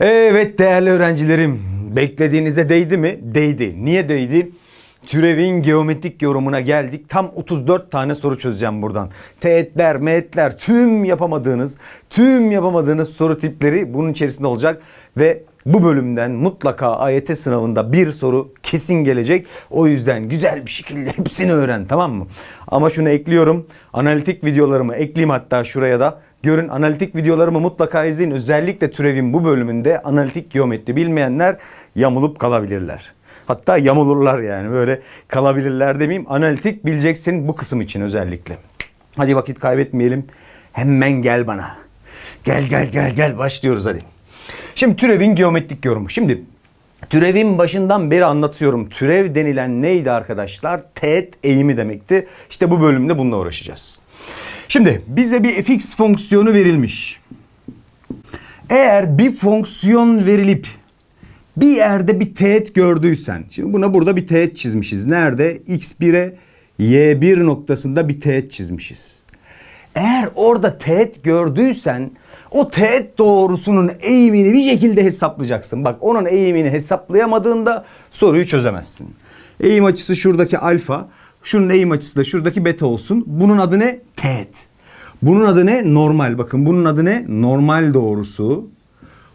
Evet değerli öğrencilerim, beklediğinize değdi mi? Değdi. Niye değdi? Türevin geometrik yorumuna geldik. Tam 34 tane soru çözeceğim buradan. Teğetler, meğetler, tüm yapamadığınız, tüm yapamadığınız soru tipleri bunun içerisinde olacak. Ve bu bölümden mutlaka AYT sınavında bir soru kesin gelecek. O yüzden güzel bir şekilde hepsini öğren tamam mı? Ama şunu ekliyorum. Analitik videolarımı ekleyeyim hatta şuraya da görün. Analitik videolarımı mutlaka izleyin. Özellikle türevin bu bölümünde analitik geometri bilmeyenler yamulup kalabilirler. Hatta yamulurlar yani böyle kalabilirler demeyeyim. Analitik bileceksin bu kısım için özellikle. Hadi vakit kaybetmeyelim. Hemen gel bana. Gel gel gel gel başlıyoruz hadi. Şimdi türevin geometrik yorumu. Şimdi Türevin başından beri anlatıyorum. Türev denilen neydi arkadaşlar? Teğet eğimi demekti. İşte bu bölümde bununla uğraşacağız. Şimdi bize bir fx fonksiyonu verilmiş. Eğer bir fonksiyon verilip bir yerde bir teğet gördüysen. Şimdi buna burada bir teğet çizmişiz. Nerede? x1'e y1 noktasında bir teğet çizmişiz. Eğer orada teğet gördüysen o teğet doğrusunun eğimini bir şekilde hesaplayacaksın. Bak onun eğimini hesaplayamadığında soruyu çözemezsin. Eğim açısı şuradaki alfa. Şunun eğim açısı da şuradaki beta olsun. Bunun adı ne? Teğet. E bunun adı ne? Normal. Bakın bunun adı ne? Normal doğrusu.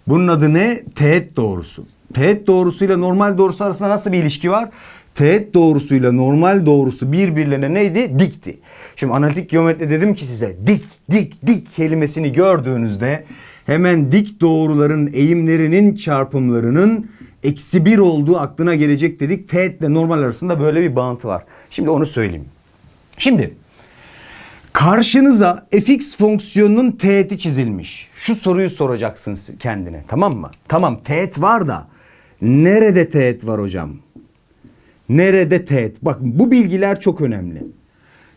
Bunun adı ne? Teğet e doğrusu. Teğet e doğrusuyla normal doğrusu arasında nasıl bir ilişki var? teğet doğrusuyla normal doğrusu birbirlerine neydi? Dikti. Şimdi analitik geometri dedim ki size dik dik dik kelimesini gördüğünüzde hemen dik doğruların eğimlerinin çarpımlarının eksi 1 olduğu aklına gelecek dedik. Teğet ile normal arasında böyle bir bağıntı var. Şimdi onu söyleyeyim. Şimdi karşınıza fx fonksiyonunun teğeti çizilmiş. Şu soruyu soracaksın kendine tamam mı? Tamam teğet var da nerede teğet var hocam? Nerede teğet? Bak bu bilgiler çok önemli.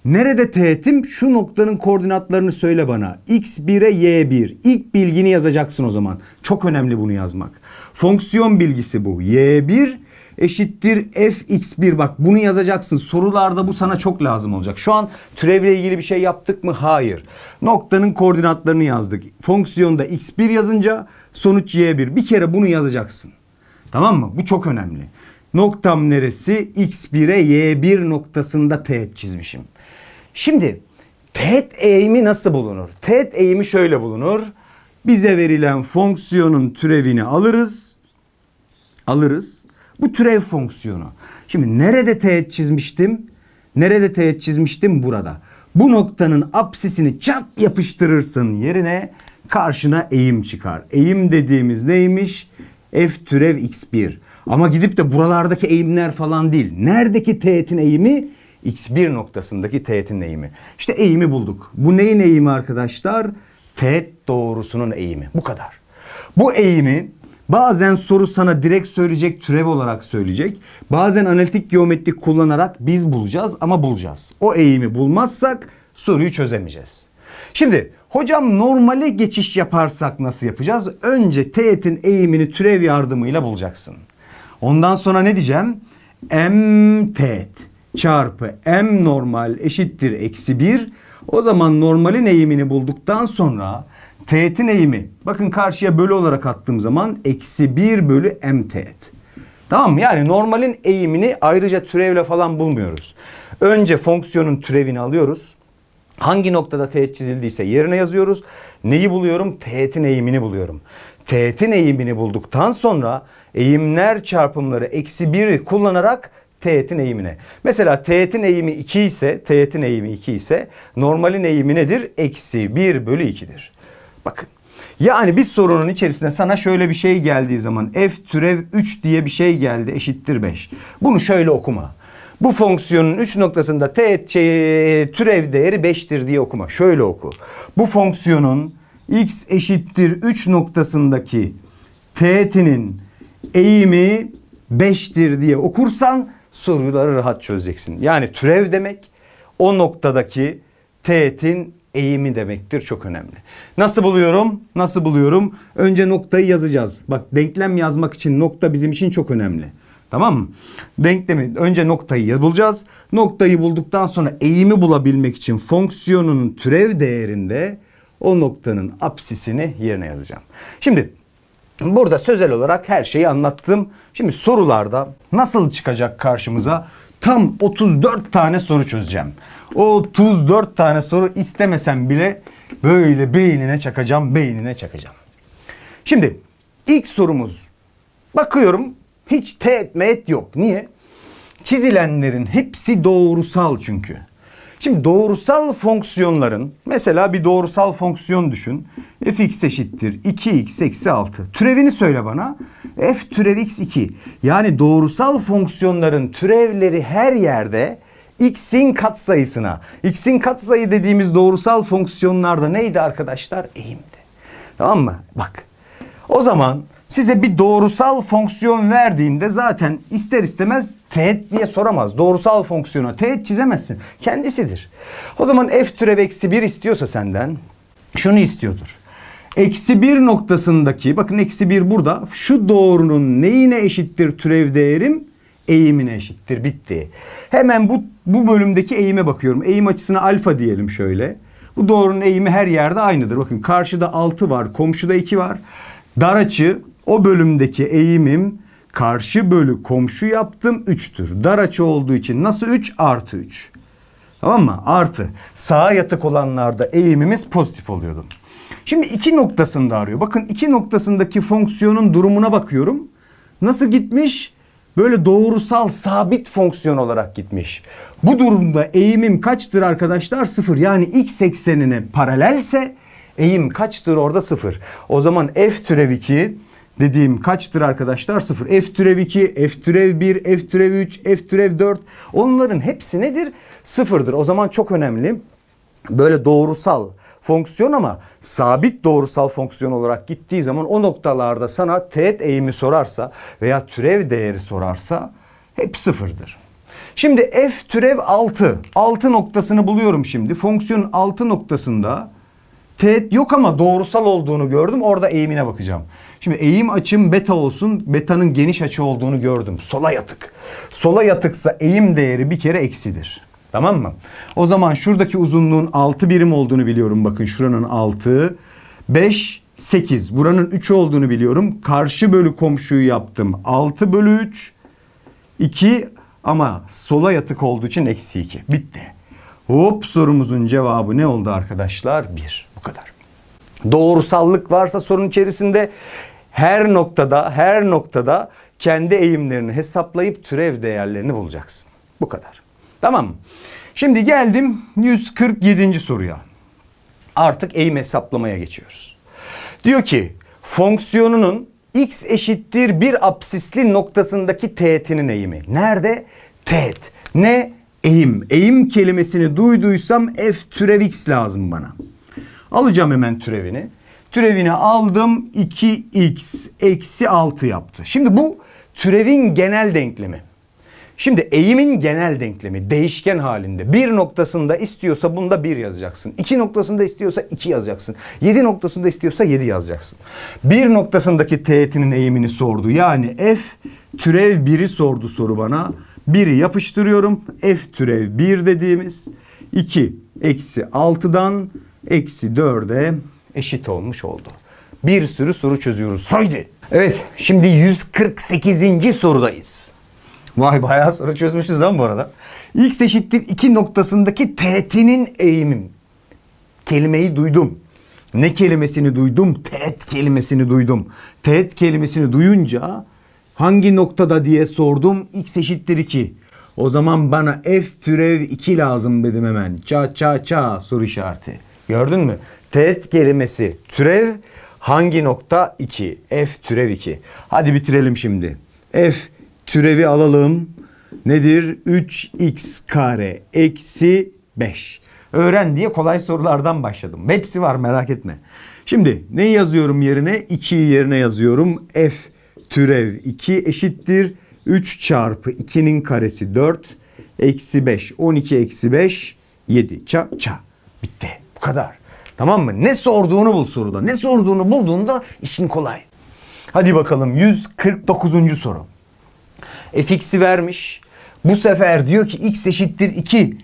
Nerede teğetim? Şu noktanın koordinatlarını söyle bana. X1'e Y1. İlk bilgini yazacaksın o zaman. Çok önemli bunu yazmak. Fonksiyon bilgisi bu. Y1 eşittir fx1 bak bunu yazacaksın. Sorularda bu sana çok lazım olacak. Şu an türevle ilgili bir şey yaptık mı? Hayır. Noktanın koordinatlarını yazdık. Fonksiyonda x1 yazınca sonuç y1. Bir kere bunu yazacaksın. Tamam mı? Bu çok önemli. Noktam neresi? x1'e y1 noktasında teğet çizmişim. Şimdi teğet eğimi nasıl bulunur? Teğet eğimi şöyle bulunur bize verilen fonksiyonun türevini alırız. Alırız. Bu türev fonksiyonu. Şimdi nerede teğet çizmiştim? Nerede teğet çizmiştim? Burada. Bu noktanın apsisini çat yapıştırırsın yerine karşına eğim çıkar. Eğim dediğimiz neymiş? F türev x1. Ama gidip de buralardaki eğimler falan değil. Neredeki teğetin eğimi? X1 noktasındaki teğetin eğimi. İşte eğimi bulduk. Bu neyin eğimi arkadaşlar? Arkadaşlar teğet doğrusunun eğimi. Bu kadar. Bu eğimi bazen soru sana direkt söyleyecek, türev olarak söyleyecek. Bazen analitik geometri kullanarak biz bulacağız ama bulacağız. O eğimi bulmazsak soruyu çözemeyeceğiz. Şimdi hocam normale geçiş yaparsak nasıl yapacağız? Önce teğetin eğimini türev yardımıyla bulacaksın. Ondan sonra ne diyeceğim? M teğet çarpı M normal eşittir eksi 1 o zaman normalin eğimini bulduktan sonra teğetin eğimi. Bakın karşıya bölü olarak attığım zaman eksi 1 bölü m teğet. Tamam mı? Yani normalin eğimini ayrıca türevle falan bulmuyoruz. Önce fonksiyonun türevini alıyoruz. Hangi noktada teğet çizildiyse yerine yazıyoruz. Neyi buluyorum? Teğetin eğimini buluyorum. Teğetin eğimini bulduktan sonra eğimler çarpımları eksi 1'i kullanarak teğetin eğimine. Mesela teğetin eğimi 2 ise teğetin eğimi 2 ise normalin eğimi nedir? Eksi 1 bölü 2'dir. Bakın yani bir sorunun içerisinde sana şöyle bir şey geldiği zaman f türev 3 diye bir şey geldi eşittir 5. Bunu şöyle okuma. Bu fonksiyonun 3 noktasında teğet şey, e, türev değeri 5'tir diye okuma. Şöyle oku. Bu fonksiyonun x eşittir 3 noktasındaki teğetinin eğimi 5'tir diye okursan soruları rahat çözeceksin. Yani türev demek o noktadaki teğetin eğimi demektir. Çok önemli. Nasıl buluyorum? Nasıl buluyorum? Önce noktayı yazacağız. Bak denklem yazmak için nokta bizim için çok önemli. Tamam mı? Denklemi önce noktayı bulacağız. Noktayı bulduktan sonra eğimi bulabilmek için fonksiyonunun türev değerinde o noktanın apsisini yerine yazacağım. Şimdi Burada sözel olarak her şeyi anlattım. Şimdi sorularda nasıl çıkacak karşımıza? Tam 34 tane soru çözeceğim. O 34 tane soru istemesem bile böyle beynine çakacağım, beynine çakacağım. Şimdi ilk sorumuz. Bakıyorum hiç teğet meğet yok. Niye? Çizilenlerin hepsi doğrusal çünkü. Şimdi doğrusal fonksiyonların mesela bir doğrusal fonksiyon düşün. fx eşittir 2x eksi 6. Türevini söyle bana. f türev x 2. Yani doğrusal fonksiyonların türevleri her yerde x'in katsayısına. x'in katsayı dediğimiz doğrusal fonksiyonlarda neydi arkadaşlar? Eğimdi. Tamam mı? Bak. O zaman size bir doğrusal fonksiyon verdiğinde zaten ister istemez teğet diye soramaz. Doğrusal fonksiyona teğet çizemezsin. Kendisidir. O zaman f türev eksi 1 istiyorsa senden şunu istiyordur. Eksi 1 noktasındaki bakın eksi 1 burada şu doğrunun neyine eşittir türev değerim? Eğimine eşittir bitti. Hemen bu, bu bölümdeki eğime bakıyorum. Eğim açısına alfa diyelim şöyle. Bu doğrunun eğimi her yerde aynıdır. Bakın karşıda 6 var komşuda 2 var. Dar açı o bölümdeki eğimim Karşı bölü komşu yaptım 3'tür. Dar açı olduğu için nasıl 3? Artı 3. Tamam mı? Artı. Sağa yatık olanlarda eğimimiz pozitif oluyordu. Şimdi iki noktasında arıyor. Bakın iki noktasındaki fonksiyonun durumuna bakıyorum. Nasıl gitmiş? Böyle doğrusal sabit fonksiyon olarak gitmiş. Bu durumda eğimim kaçtır arkadaşlar? Sıfır. Yani x eksenine paralelse eğim kaçtır orada sıfır. O zaman f türev 2 dediğim kaçtır arkadaşlar? 0. F türev 2, F türev 1, F türev 3, F türev 4. Onların hepsi nedir? Sıfırdır. O zaman çok önemli. Böyle doğrusal fonksiyon ama sabit doğrusal fonksiyon olarak gittiği zaman o noktalarda sana teğet eğimi sorarsa veya türev değeri sorarsa hep sıfırdır. Şimdi f türev 6. 6 noktasını buluyorum şimdi. Fonksiyonun 6 noktasında teğet yok ama doğrusal olduğunu gördüm. Orada eğimine bakacağım. Şimdi eğim açım beta olsun. Beta'nın geniş açı olduğunu gördüm. Sola yatık. Sola yatıksa eğim değeri bir kere eksidir. Tamam mı? O zaman şuradaki uzunluğun 6 birim olduğunu biliyorum. Bakın şuranın 6. 5, 8. Buranın 3 olduğunu biliyorum. Karşı bölü komşuyu yaptım. 6 bölü 3. 2 ama sola yatık olduğu için eksi 2. Bitti. Hop sorumuzun cevabı ne oldu arkadaşlar? 1. Bu kadar. Doğrusallık varsa sorun içerisinde her noktada her noktada kendi eğimlerini hesaplayıp türev değerlerini bulacaksın. Bu kadar. Tamam mı? Şimdi geldim 147. soruya. Artık eğim hesaplamaya geçiyoruz. Diyor ki fonksiyonunun x eşittir bir absisli noktasındaki teğetinin eğimi. Nerede? Teğet. Ne? Eğim. Eğim kelimesini duyduysam f türev x lazım bana. Alacağım hemen türevini. Türevini aldım 2x eksi 6 yaptı. Şimdi bu türevin genel denklemi. Şimdi eğimin genel denklemi değişken halinde. Bir noktasında istiyorsa bunda bir yazacaksın. İki noktasında istiyorsa iki yazacaksın. Yedi noktasında istiyorsa yedi yazacaksın. Bir noktasındaki teğetinin eğimini sordu. Yani f türev biri sordu soru bana. Biri yapıştırıyorum. F türev bir dediğimiz 2 eksi 6'dan eksi 4'e eşit olmuş oldu. Bir sürü soru çözüyoruz. Haydi. Evet şimdi 148. sorudayız. Vay bayağı soru çözmüşüz lan bu arada. X eşittir 2 noktasındaki teğetinin eğimim. Kelimeyi duydum. Ne kelimesini duydum? Teğet kelimesini duydum. Teğet kelimesini duyunca hangi noktada diye sordum. X eşittir 2. O zaman bana f türev 2 lazım dedim hemen. Ça ça ça soru işareti. Gördün mü? Teğet gerimesi türev hangi nokta 2? F türev 2. Hadi bitirelim şimdi. F türevi alalım. Nedir? 3x kare eksi 5. Öğren diye kolay sorulardan başladım. Hepsi var merak etme. Şimdi ne yazıyorum yerine? 2'yi yerine yazıyorum. F türev 2 eşittir. 3 çarpı 2'nin karesi 4. Eksi 5. 12 eksi 5. 7. Ça ça. Bitti. Bu kadar. Tamam mı? Ne sorduğunu bul soruda. Ne sorduğunu bulduğunda işin kolay. Hadi bakalım 149. soru. fx'i vermiş. Bu sefer diyor ki x eşittir 2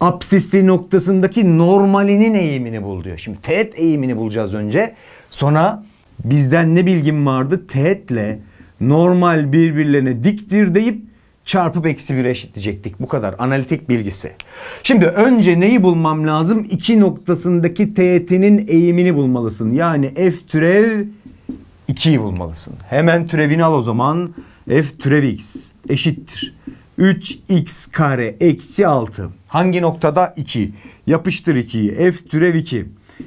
Apsisli noktasındaki normalinin eğimini bul diyor. Şimdi teğet eğimini bulacağız önce. Sonra bizden ne bilgim vardı? Teğetle normal birbirlerine diktir deyip çarpıp eksi 1'e eşitleyecektik. Bu kadar. Analitik bilgisi. Şimdi önce neyi bulmam lazım? İki noktasındaki teğetinin eğimini bulmalısın. Yani f türev 2'yi bulmalısın. Hemen türevini al o zaman. f türev x eşittir. 3x kare eksi 6. Hangi noktada? 2. Yapıştır 2'yi. F türev 2.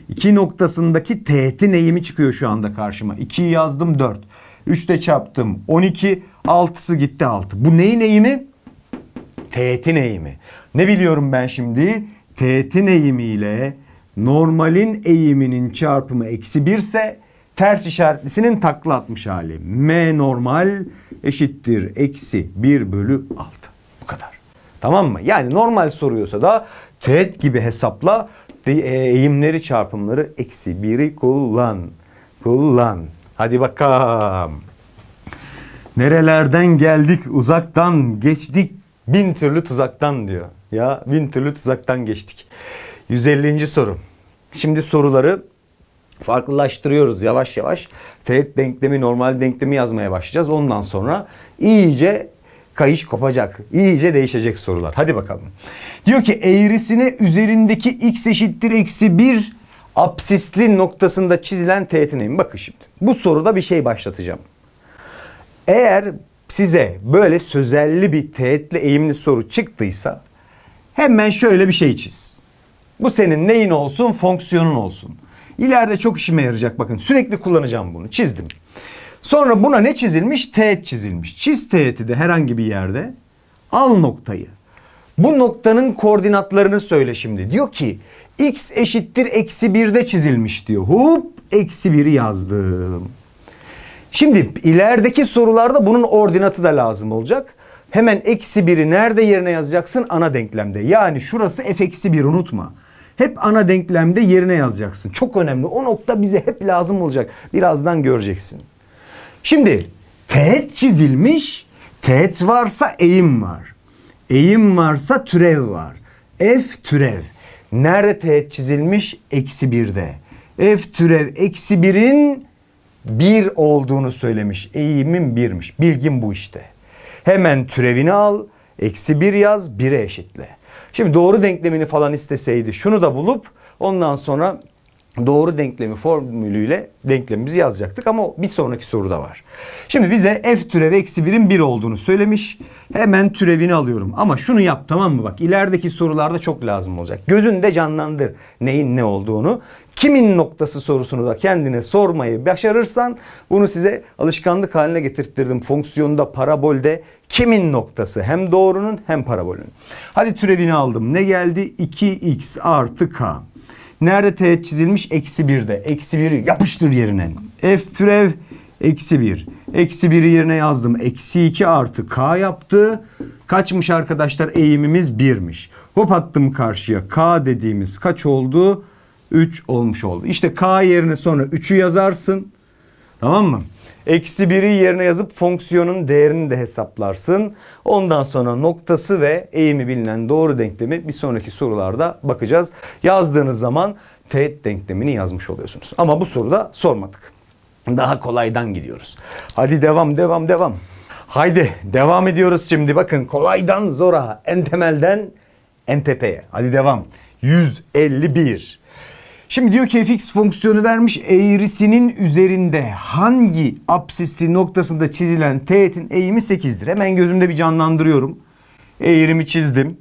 2 noktasındaki teğetin eğimi çıkıyor şu anda karşıma. 2'yi yazdım 4. 3 de çarptım 12. Altısı gitti altı. Bu neyin eğimi? Teğetin eğimi. Ne biliyorum ben şimdi? Teğetin eğimiyle normalin eğiminin çarpımı eksi 1 ise ters işaretlisinin takla atmış hali. M normal eşittir eksi 1 bölü 6. Bu kadar. Tamam mı? Yani normal soruyorsa da teğet gibi hesapla e, eğimleri çarpımları eksi 1'i kullan. Kullan. Hadi bakalım. Nerelerden geldik uzaktan geçtik bin türlü tuzaktan diyor. Ya bin türlü tuzaktan geçtik. 150. soru. Şimdi soruları farklılaştırıyoruz yavaş yavaş. Teğet denklemi, normal denklemi yazmaya başlayacağız. Ondan sonra iyice kayış kopacak. İyice değişecek sorular. Hadi bakalım. Diyor ki eğrisine üzerindeki x eşittir eksi 1 apsisli noktasında çizilen teğetin eğimi. Bakın şimdi. Bu soruda bir şey başlatacağım. Eğer size böyle sözelli bir teğetli eğimli soru çıktıysa hemen şöyle bir şey çiz. Bu senin neyin olsun? Fonksiyonun olsun. İleride çok işime yarayacak bakın. Sürekli kullanacağım bunu. Çizdim. Sonra buna ne çizilmiş? Teğet çizilmiş. Çiz teğeti de herhangi bir yerde. Al noktayı. Bu noktanın koordinatlarını söyle şimdi. Diyor ki x eşittir eksi 1'de çizilmiş diyor. Hop eksi 1'i yazdım. Şimdi ilerideki sorularda bunun ordinatı da lazım olacak. Hemen eksi 1'i nerede yerine yazacaksın? Ana denklemde. Yani şurası f eksi 1 unutma. Hep ana denklemde yerine yazacaksın. Çok önemli. O nokta bize hep lazım olacak. Birazdan göreceksin. Şimdi teğet çizilmiş. Teğet varsa eğim var. Eğim varsa türev var. F türev. Nerede teğet çizilmiş? Eksi 1'de. F türev eksi 1'in bir olduğunu söylemiş. Eğimim birmiş. Bilgin bu işte. Hemen türevini al. Eksi bir yaz. Bire eşitle. Şimdi doğru denklemini falan isteseydi şunu da bulup ondan sonra doğru denklemi formülüyle denklemimizi yazacaktık ama bir sonraki soruda var. Şimdi bize f türevi eksi 1'in 1 olduğunu söylemiş. Hemen türevini alıyorum. Ama şunu yap tamam mı bak ilerideki sorularda çok lazım olacak. Gözünde canlandır neyin ne olduğunu. Kimin noktası sorusunu da kendine sormayı başarırsan bunu size alışkanlık haline getirttirdim. Fonksiyonda parabolde kimin noktası hem doğrunun hem parabolün. Hadi türevini aldım. Ne geldi? 2x artı k. Nerede teğet çizilmiş? Eksi 1'de. Eksi 1'i yapıştır yerine. F türev eksi 1. Eksi 1'i yerine yazdım. Eksi 2 artı K yaptı. Kaçmış arkadaşlar? Eğimimiz 1'miş. Hop attım karşıya. K dediğimiz kaç oldu? 3 olmuş oldu. İşte K yerine sonra 3'ü yazarsın. Tamam mı? Eksi 1'i yerine yazıp fonksiyonun değerini de hesaplarsın. Ondan sonra noktası ve eğimi bilinen doğru denklemi bir sonraki sorularda bakacağız. Yazdığınız zaman teğet denklemini yazmış oluyorsunuz. Ama bu soruda sormadık. Daha kolaydan gidiyoruz. Hadi devam devam devam. Haydi devam ediyoruz şimdi. Bakın kolaydan zora, en temelden en tepeye. Hadi devam. 151. Şimdi diyor ki fx fonksiyonu vermiş eğrisinin üzerinde hangi apsisi noktasında çizilen teğetin eğimi 8'dir. Hemen gözümde bir canlandırıyorum. Eğrimi çizdim.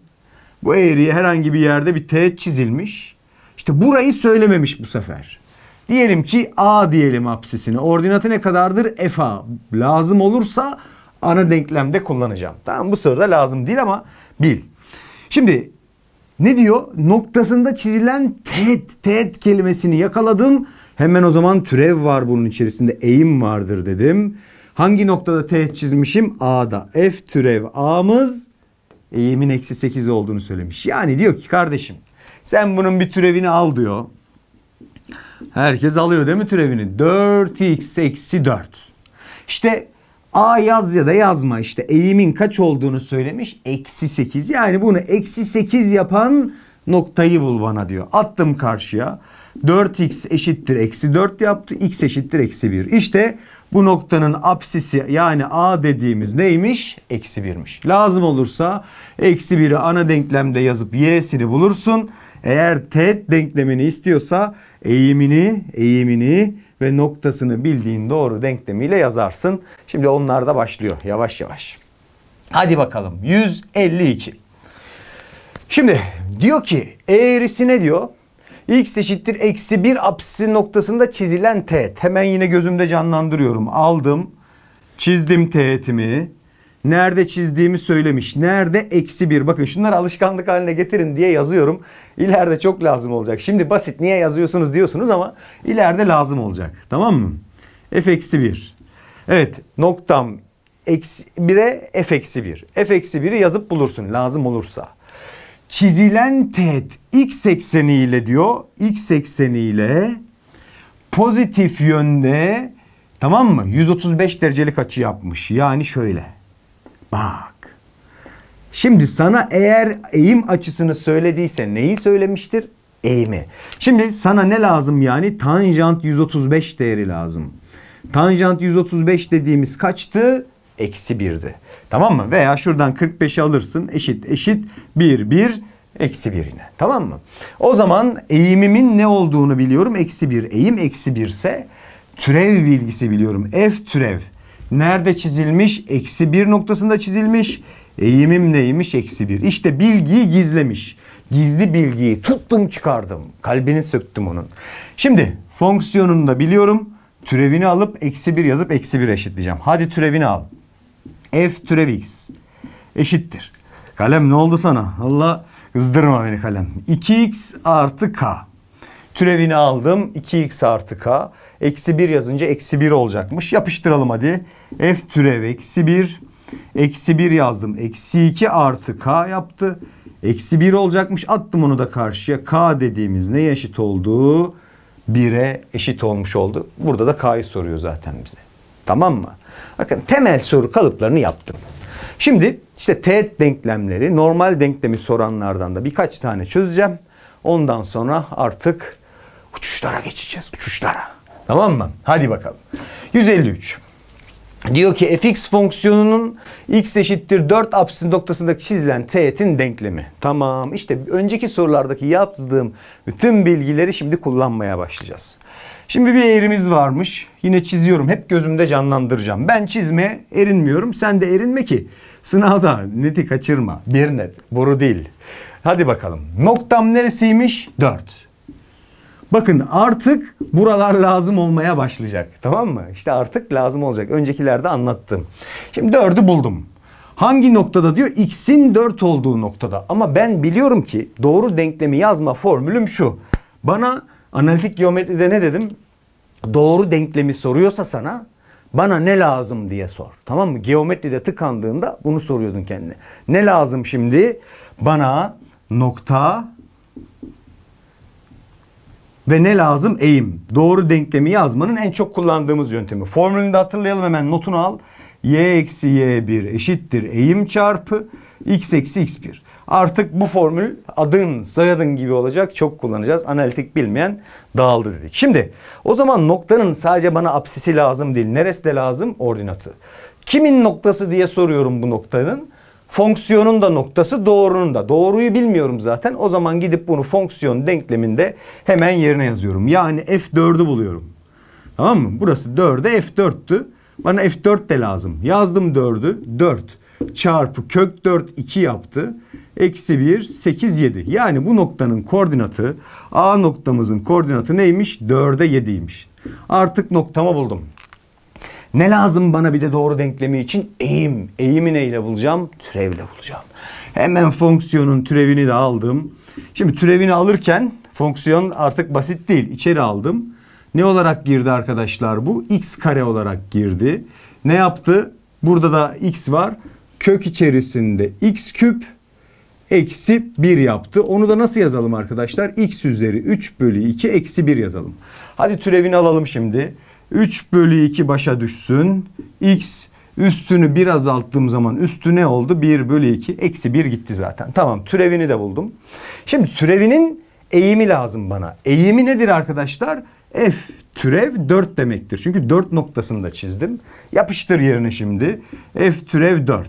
Bu eğriye herhangi bir yerde bir teğet çizilmiş. İşte burayı söylememiş bu sefer. Diyelim ki A diyelim apsisine. Ordinatı ne kadardır? F A. Lazım olursa ana denklemde kullanacağım. Tamam bu soruda lazım değil ama bil. Şimdi ne diyor? Noktasında çizilen teğet, teğet kelimesini yakaladım. Hemen o zaman türev var bunun içerisinde. Eğim vardır dedim. Hangi noktada teğet çizmişim? A'da. F türev A'mız eğimin eksi 8 olduğunu söylemiş. Yani diyor ki kardeşim sen bunun bir türevini al diyor. Herkes alıyor değil mi türevini? 4x eksi 4. İşte A yaz ya da yazma işte eğimin kaç olduğunu söylemiş. Eksi 8 yani bunu eksi 8 yapan noktayı bul bana diyor. Attım karşıya. 4x eşittir eksi 4 yaptı. x eşittir eksi 1. İşte bu noktanın apsisi yani a dediğimiz neymiş? Eksi 1'miş. Lazım olursa eksi 1'i ana denklemde yazıp y'sini bulursun. Eğer T denklemini istiyorsa eğimini, eğimini ve noktasını bildiğin doğru denklemiyle yazarsın. Şimdi onlar da başlıyor yavaş yavaş. Hadi bakalım 152. Şimdi diyor ki eğrisine diyor x eşittir eksi 1 apsisi noktasında çizilen teğet. Hemen yine gözümde canlandırıyorum. Aldım çizdim teğetimi Nerede çizdiğimi söylemiş. Nerede eksi bir. Bakın şunları alışkanlık haline getirin diye yazıyorum. İleride çok lazım olacak. Şimdi basit niye yazıyorsunuz diyorsunuz ama ileride lazım olacak. Tamam mı? F eksi bir. Evet noktam eksi 1'e F eksi 1. F eksi 1'i yazıp bulursun lazım olursa. Çizilen teğet x ekseni ile diyor. X ekseni ile pozitif yönde tamam mı? 135 derecelik açı yapmış. Yani şöyle. Bak. Şimdi sana eğer eğim açısını söylediyse neyi söylemiştir? Eğimi. Şimdi sana ne lazım yani? Tanjant 135 değeri lazım. Tanjant 135 dediğimiz kaçtı? Eksi 1'di. Tamam mı? Veya şuradan 45'i alırsın. Eşit eşit 1 1 eksi 1 Tamam mı? O zaman eğimimin ne olduğunu biliyorum. Eksi 1 eğim eksi 1 ise türev bilgisi biliyorum. F türev. Nerede çizilmiş? Eksi bir noktasında çizilmiş. Eğimim neymiş? Eksi bir. İşte bilgiyi gizlemiş. Gizli bilgiyi tuttum çıkardım. Kalbini söktüm onun. Şimdi fonksiyonunu da biliyorum. Türevini alıp eksi bir yazıp eksi 1 eşitleyeceğim. Hadi türevini al. F türev x eşittir. Kalem ne oldu sana? Allah kızdırma beni kalem. 2x artı k. Türevini aldım. 2x artı k. Eksi 1 yazınca eksi 1 olacakmış. Yapıştıralım hadi. F türev eksi 1. Eksi 1 yazdım. Eksi 2 artı k yaptı. Eksi 1 olacakmış. Attım onu da karşıya. K dediğimiz neye eşit oldu? 1'e eşit olmuş oldu. Burada da K'yı soruyor zaten bize. Tamam mı? Bakın temel soru kalıplarını yaptım. Şimdi işte teğet denklemleri normal denklemi soranlardan da birkaç tane çözeceğim. Ondan sonra artık Uçuşlara geçeceğiz. Uçuşlara. Tamam mı? Hadi bakalım. 153. Diyor ki fx fonksiyonunun x eşittir 4 apsis noktasındaki çizilen teğetin denklemi. Tamam işte önceki sorulardaki yaptığım bütün bilgileri şimdi kullanmaya başlayacağız. Şimdi bir eğrimiz varmış. Yine çiziyorum. Hep gözümde canlandıracağım. Ben çizme erinmiyorum. Sen de erinme ki sınavda neti kaçırma. Bir net. Boru değil. Hadi bakalım. Noktam neresiymiş? 4. Bakın artık buralar lazım olmaya başlayacak. Tamam mı? İşte artık lazım olacak. Öncekilerde anlattım. Şimdi 4'ü buldum. Hangi noktada diyor? X'in 4 olduğu noktada. Ama ben biliyorum ki doğru denklemi yazma formülüm şu. Bana analitik geometride ne dedim? Doğru denklemi soruyorsa sana bana ne lazım diye sor. Tamam mı? Geometride tıkandığında bunu soruyordun kendine. Ne lazım şimdi? Bana nokta ve ne lazım? Eğim. Doğru denklemi yazmanın en çok kullandığımız yöntemi. Formülünü de hatırlayalım hemen notunu al. y eksi y1 eşittir eğim çarpı x eksi x1. Artık bu formül adın soyadın gibi olacak. Çok kullanacağız. Analitik bilmeyen dağıldı dedik. Şimdi o zaman noktanın sadece bana absisi lazım değil. Neresi de lazım? Ordinatı. Kimin noktası diye soruyorum bu noktanın. Fonksiyonun da noktası doğrunun da. Doğruyu bilmiyorum zaten. O zaman gidip bunu fonksiyon denkleminde hemen yerine yazıyorum. Yani F4'ü buluyorum. Tamam mı? Burası 4'e F4'tü. Bana F4 de lazım. Yazdım 4'ü. 4 çarpı kök 4 2 yaptı. Eksi 1 8 7. Yani bu noktanın koordinatı A noktamızın koordinatı neymiş? 4'e 7'ymiş. Artık noktamı buldum. Ne lazım bana bir de doğru denklemi için? Eğim. Eğimi neyle bulacağım? Türevle bulacağım. Hemen fonksiyonun türevini de aldım. Şimdi türevini alırken fonksiyon artık basit değil. İçeri aldım. Ne olarak girdi arkadaşlar bu? X kare olarak girdi. Ne yaptı? Burada da x var. Kök içerisinde x küp eksi 1 yaptı. Onu da nasıl yazalım arkadaşlar? x üzeri 3 bölü 2 eksi 1 yazalım. Hadi türevini alalım şimdi. 3 bölü 2 başa düşsün. X üstünü bir azalttığım zaman üstü ne oldu? 1 bölü 2. Eksi 1 gitti zaten. Tamam türevini de buldum. Şimdi türevinin eğimi lazım bana. Eğimi nedir arkadaşlar? F türev 4 demektir. Çünkü 4 noktasını da çizdim. Yapıştır yerine şimdi. F türev 4.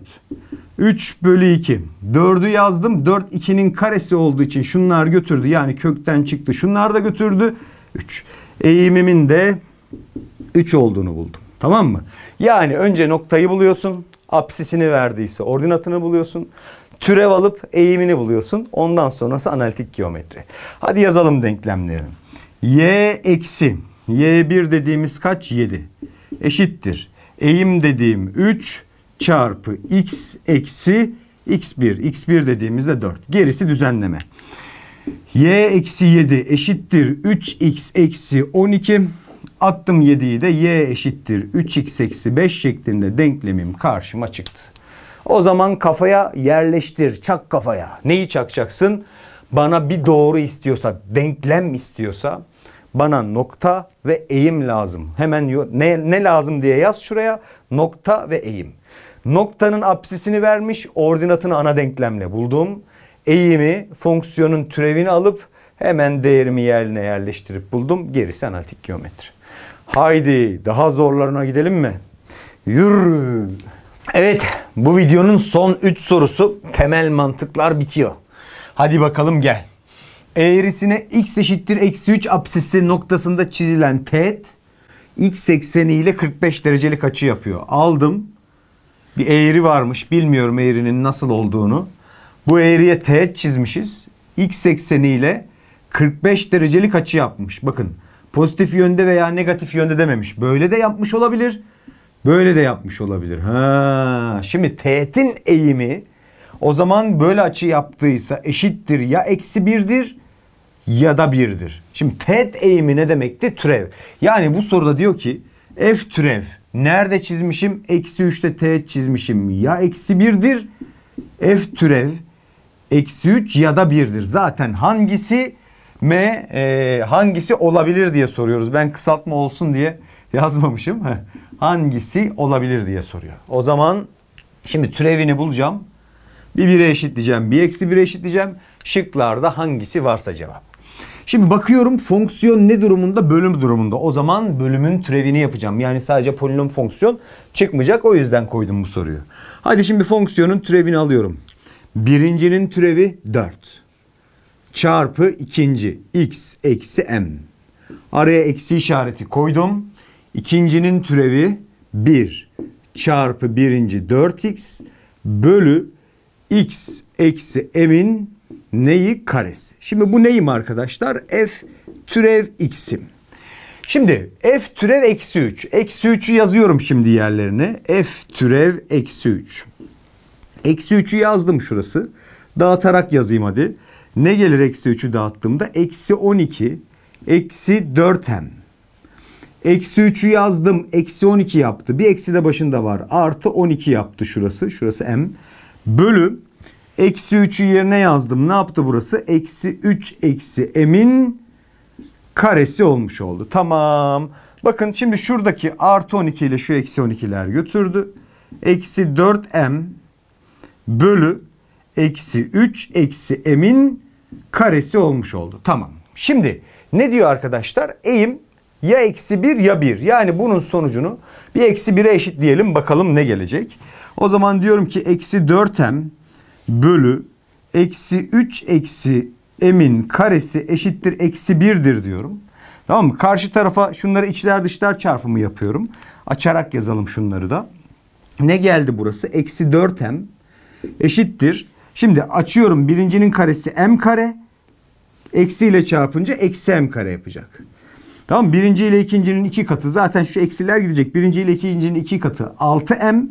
3 bölü 2. 4'ü yazdım. 4 2'nin karesi olduğu için şunlar götürdü. Yani kökten çıktı. Şunlar da götürdü. 3. Eğimimin de 3 olduğunu buldum. Tamam mı? Yani önce noktayı buluyorsun. Apsisini verdiyse ordinatını buluyorsun. Türev alıp eğimini buluyorsun. Ondan sonrası analitik geometri. Hadi yazalım denklemlerini. Y eksi Y1 dediğimiz kaç? 7. Eşittir. Eğim dediğim 3 çarpı X eksi X1. X1 dediğimizde 4. Gerisi düzenleme. Y eksi 7 eşittir 3X eksi 12 Attım 7'yi de y eşittir 3x eksi 5 şeklinde denklemim karşıma çıktı. O zaman kafaya yerleştir. Çak kafaya. Neyi çakacaksın? Bana bir doğru istiyorsa, denklem istiyorsa bana nokta ve eğim lazım. Hemen ne, ne lazım diye yaz şuraya. Nokta ve eğim. Noktanın apsisini vermiş. Ordinatını ana denklemle buldum. Eğimi, fonksiyonun türevini alıp hemen değerimi yerine yerleştirip buldum. Gerisi analitik geometri. Haydi daha zorlarına gidelim mi? Yürü. Evet bu videonun son 3 sorusu temel mantıklar bitiyor. Hadi bakalım gel. Eğrisine x eşittir eksi 3 apsisi noktasında çizilen teğet x ekseni ile 45 derecelik açı yapıyor. Aldım. Bir eğri varmış. Bilmiyorum eğrinin nasıl olduğunu. Bu eğriye teğet çizmişiz. X ekseni ile 45 derecelik açı yapmış. Bakın Pozitif yönde veya negatif yönde dememiş. Böyle de yapmış olabilir. Böyle de yapmış olabilir. Ha, şimdi teğetin eğimi o zaman böyle açı yaptıysa eşittir ya eksi birdir ya da birdir. Şimdi teğet eğimi ne demekti? Türev. Yani bu soruda diyor ki f türev nerede çizmişim? Eksi 3'te teğet çizmişim. Ya eksi birdir f türev eksi 3 ya da birdir. Zaten hangisi? M e, hangisi olabilir diye soruyoruz. Ben kısaltma olsun diye yazmamışım. hangisi olabilir diye soruyor. O zaman şimdi türevini bulacağım. Bir bire eşitleyeceğim. Bir eksi bire eşitleyeceğim. Şıklarda hangisi varsa cevap. Şimdi bakıyorum fonksiyon ne durumunda? Bölüm durumunda. O zaman bölümün türevini yapacağım. Yani sadece polinom fonksiyon çıkmayacak. O yüzden koydum bu soruyu. Hadi şimdi fonksiyonun türevini alıyorum. Birincinin türevi 4 çarpı ikinci x eksi m. Araya eksi işareti koydum. İkincinin türevi 1 çarpı birinci 4x bölü x eksi m'in neyi karesi. Şimdi bu neyim arkadaşlar? f türev x'im. Şimdi f türev eksi 3. Eksi 3'ü yazıyorum şimdi yerlerine. f türev eksi 3. Eksi 3'ü yazdım şurası. Dağıtarak yazayım hadi. Ne gelir eksi 3'ü dağıttığımda? Eksi 12, eksi 4m. Eksi 3'ü yazdım. Eksi 12 yaptı. Bir eksi de başında var. Artı 12 yaptı şurası. Şurası m. Bölü. Eksi 3'ü yerine yazdım. Ne yaptı burası? Eksi 3 eksi m'in karesi olmuş oldu. Tamam. Bakın şimdi şuradaki artı 12 ile şu eksi 12'ler götürdü. Eksi 4m bölü eksi 3 eksi m'in karesi olmuş oldu. Tamam. Şimdi ne diyor arkadaşlar? Eğim ya eksi 1 ya 1. Yani bunun sonucunu bir eksi 1'e eşit diyelim bakalım ne gelecek. O zaman diyorum ki eksi 4m bölü eksi 3 eksi m'in karesi eşittir eksi 1'dir diyorum. Tamam mı? Karşı tarafa şunları içler dışlar çarpımı yapıyorum. Açarak yazalım şunları da. Ne geldi burası? Eksi 4m eşittir Şimdi açıyorum birincinin karesi m kare. eksiyle çarpınca eksi m kare yapacak. Tamam birinci ile ikincinin iki katı. Zaten şu eksiler gidecek. Birinci ile ikincinin iki katı 6m.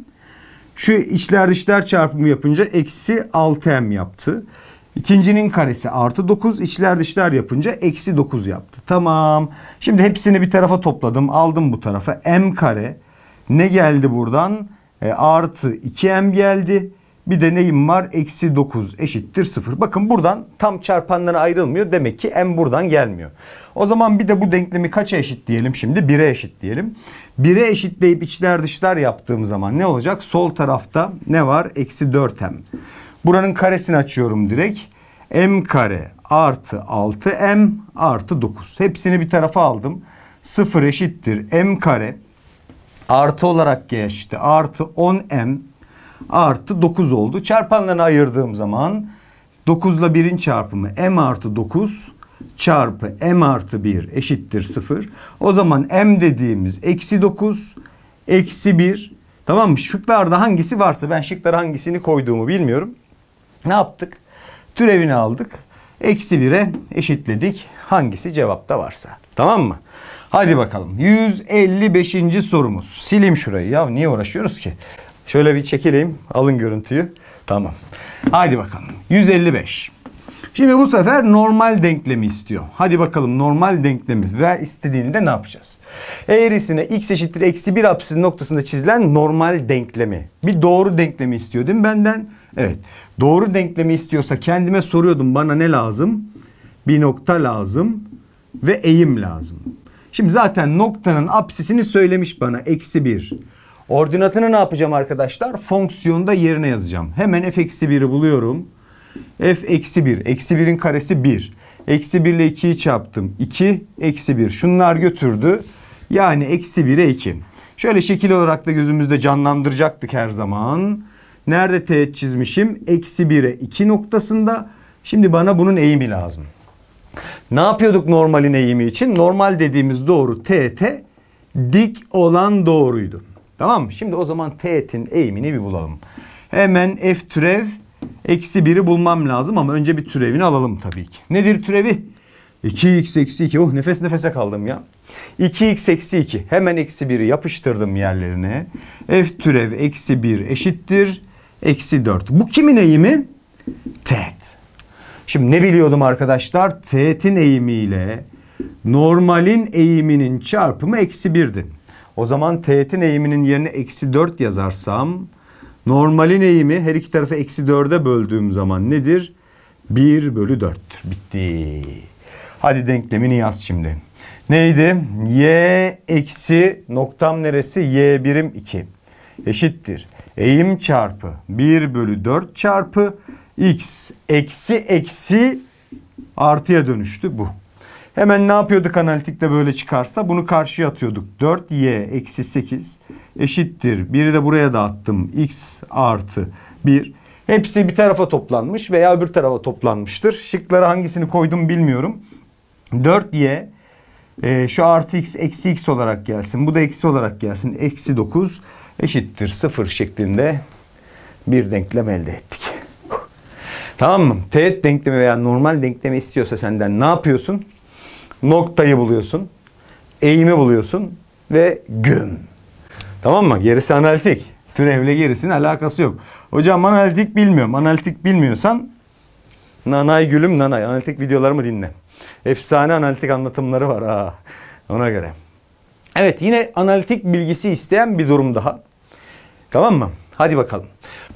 Şu içler dışlar çarpımı yapınca eksi 6m yaptı. İkincinin karesi artı 9. içler dışlar yapınca eksi 9 yaptı. Tamam. Şimdi hepsini bir tarafa topladım. Aldım bu tarafa. m kare. Ne geldi buradan? E, artı 2m geldi. Bir deneyim var? Eksi 9 eşittir 0. Bakın buradan tam çarpanlara ayrılmıyor. Demek ki m buradan gelmiyor. O zaman bir de bu denklemi kaça eşit diyelim şimdi? 1'e eşit diyelim. 1'e eşitleyip içler dışlar yaptığım zaman ne olacak? Sol tarafta ne var? Eksi 4m. Buranın karesini açıyorum direkt. m kare artı 6m artı 9. Hepsini bir tarafa aldım. 0 eşittir m kare artı olarak geçti. Artı 10m artı 9 oldu. Çarpanlarını ayırdığım zaman 9 ile 1'in çarpımı m artı 9 çarpı m artı 1 eşittir 0. O zaman m dediğimiz eksi 9 eksi 1 tamam mı? Şıklarda hangisi varsa ben şıklar hangisini koyduğumu bilmiyorum. Ne yaptık? Türevini aldık. Eksi 1'e eşitledik. Hangisi cevapta varsa. Tamam mı? Hadi bakalım. 155. sorumuz. Silim şurayı. Ya niye uğraşıyoruz ki? Şöyle bir çekileyim. Alın görüntüyü. Tamam. Haydi bakalım. 155. Şimdi bu sefer normal denklemi istiyor. Hadi bakalım normal denklemi ve istediğinde ne yapacağız? Eğrisine x eşittir eksi 1 apsisi noktasında çizilen normal denklemi. Bir doğru denklemi istiyor değil mi benden? Evet. Doğru denklemi istiyorsa kendime soruyordum bana ne lazım? Bir nokta lazım ve eğim lazım. Şimdi zaten noktanın apsisini söylemiş bana eksi 1. Ordinatını ne yapacağım arkadaşlar? Fonksiyonda yerine yazacağım. Hemen f eksi 1'i buluyorum. f eksi 1. Eksi 1'in karesi 1. Eksi 1 ile 2'yi çarptım. 2 eksi 1. Şunlar götürdü. Yani eksi 1'e 2. Şöyle şekil olarak da gözümüzde canlandıracaktık her zaman. Nerede teğet çizmişim? Eksi 1'e 2 noktasında. Şimdi bana bunun eğimi lazım. Ne yapıyorduk normalin eğimi için? Normal dediğimiz doğru teğete dik olan doğruydu. Tamam mı? Şimdi o zaman teğetin eğimini bir bulalım. Hemen f türev eksi 1'i bulmam lazım ama önce bir türevini alalım tabii ki. Nedir türevi? 2x eksi 2. Oh nefes nefese kaldım ya. 2x eksi 2. Hemen eksi 1'i yapıştırdım yerlerine. F türev eksi 1 eşittir. Eksi 4. Bu kimin eğimi? Teğet. Şimdi ne biliyordum arkadaşlar? Teğetin eğimiyle normalin eğiminin çarpımı eksi 1'di. O zaman teğetin eğiminin yerine eksi 4 yazarsam normalin eğimi her iki tarafı eksi 4'e böldüğüm zaman nedir? 1 bölü 4. Bitti. Hadi denklemini yaz şimdi. Neydi? Y eksi noktam neresi? Y birim 2 eşittir. Eğim çarpı 1 bölü 4 çarpı x eksi eksi artıya dönüştü bu. Hemen ne yapıyorduk analitikte böyle çıkarsa? Bunu karşıya atıyorduk. 4y eksi 8 eşittir. Biri de buraya dağıttım. x artı 1. Hepsi bir tarafa toplanmış veya öbür tarafa toplanmıştır. Şıkları hangisini koydum bilmiyorum. 4y e, şu artı x eksi x olarak gelsin. Bu da eksi olarak gelsin. Eksi 9 eşittir 0 şeklinde bir denklem elde ettik. tamam mı? Teğet denklemi veya normal denklemi istiyorsa senden ne yapıyorsun? noktayı buluyorsun, eğimi buluyorsun ve gün. Tamam mı? Gerisi analitik. Türevle gerisinin alakası yok. Hocam analitik bilmiyorum. Analitik bilmiyorsan nanay gülüm nanay. Analitik videolarımı dinle. Efsane analitik anlatımları var ha. Ona göre. Evet yine analitik bilgisi isteyen bir durum daha. Tamam mı? Hadi bakalım.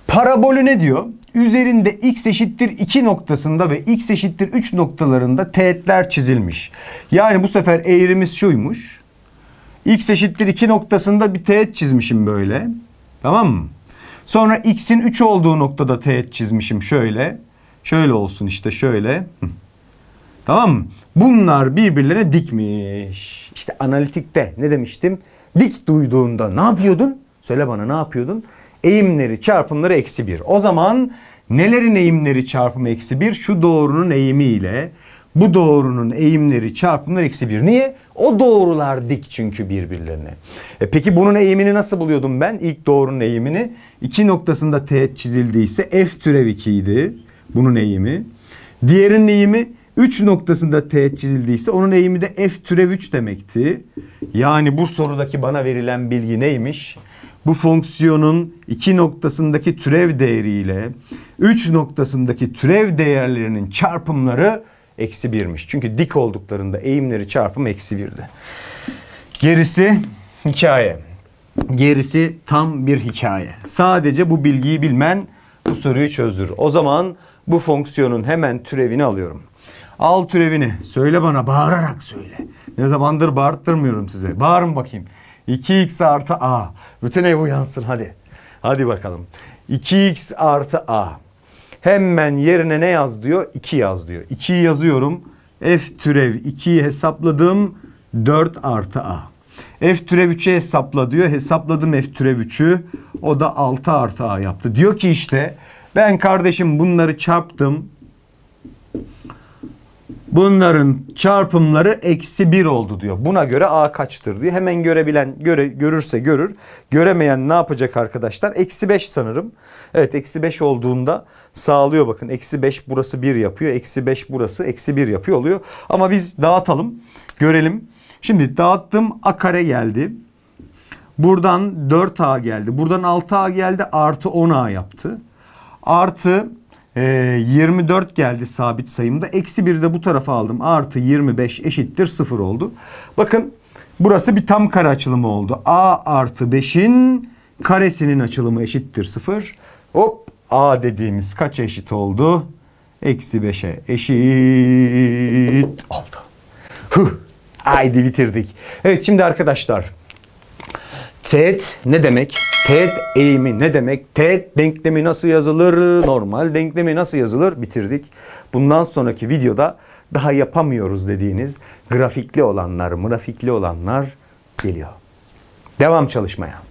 Parabolü ne diyor? Üzerinde x eşittir 2 noktasında ve x eşittir 3 noktalarında teğetler çizilmiş. Yani bu sefer eğrimiz şuymuş. x eşittir 2 noktasında bir teğet çizmişim böyle. Tamam mı? Sonra x'in 3 olduğu noktada teğet çizmişim şöyle. Şöyle olsun işte şöyle. Tamam mı? Bunlar birbirlerine dikmiş. İşte analitikte ne demiştim? Dik duyduğunda ne yapıyordun? Söyle bana ne yapıyordun? eğimleri çarpımları eksi 1. O zaman nelerin eğimleri çarpımı eksi 1? Şu doğrunun eğimi ile bu doğrunun eğimleri çarpımları eksi 1. Niye? O doğrular dik çünkü birbirlerine. E peki bunun eğimini nasıl buluyordum ben? İlk doğrunun eğimini. iki noktasında teğet çizildiyse f türev 2 idi bunun eğimi. Diğerinin eğimi 3 noktasında teğet çizildiyse onun eğimi de f türev 3 demekti. Yani bu sorudaki bana verilen bilgi neymiş? bu fonksiyonun iki noktasındaki türev değeriyle üç noktasındaki türev değerlerinin çarpımları eksi birmiş. Çünkü dik olduklarında eğimleri çarpım eksi birdi. Gerisi hikaye. Gerisi tam bir hikaye. Sadece bu bilgiyi bilmen bu soruyu çözdür. O zaman bu fonksiyonun hemen türevini alıyorum. Al türevini. Söyle bana bağırarak söyle. Ne zamandır bağırttırmıyorum size. Bağırın bakayım. 2x artı a. Bütün ev uyansın hadi. Hadi bakalım. 2x artı a. Hemen yerine ne yaz diyor? 2 yaz diyor. 2'yi yazıyorum. F türev 2'yi hesapladım. 4 artı a. F türev 3'e hesapla diyor. Hesapladım F türev 3'ü. O da 6 artı a yaptı. Diyor ki işte ben kardeşim bunları çarptım. Bunların çarpımları eksi 1 oldu diyor. Buna göre A kaçtır diyor. Hemen görebilen göre, görürse görür. Göremeyen ne yapacak arkadaşlar? Eksi 5 sanırım. Evet eksi 5 olduğunda sağlıyor bakın. Eksi 5 burası 1 yapıyor. Eksi 5 burası eksi 1 yapıyor oluyor. Ama biz dağıtalım. Görelim. Şimdi dağıttım A kare geldi. Buradan 4A geldi. Buradan 6A geldi. Artı 10A yaptı. Artı 24 ee, geldi sabit sayımda. Eksi 1 de bu tarafa aldım. Artı 25 eşittir 0 oldu. Bakın burası bir tam kare açılımı oldu. A artı 5'in karesinin açılımı eşittir 0. Hop A dediğimiz kaç eşit oldu? Eksi 5'e eşit oldu. Huh, haydi bitirdik. Evet şimdi arkadaşlar Teğet ne demek? Teğet eğimi ne demek? Teğet denklemi nasıl yazılır? Normal denklemi nasıl yazılır? Bitirdik. Bundan sonraki videoda daha yapamıyoruz dediğiniz grafikli olanlar, grafikli olanlar geliyor. Devam çalışmaya.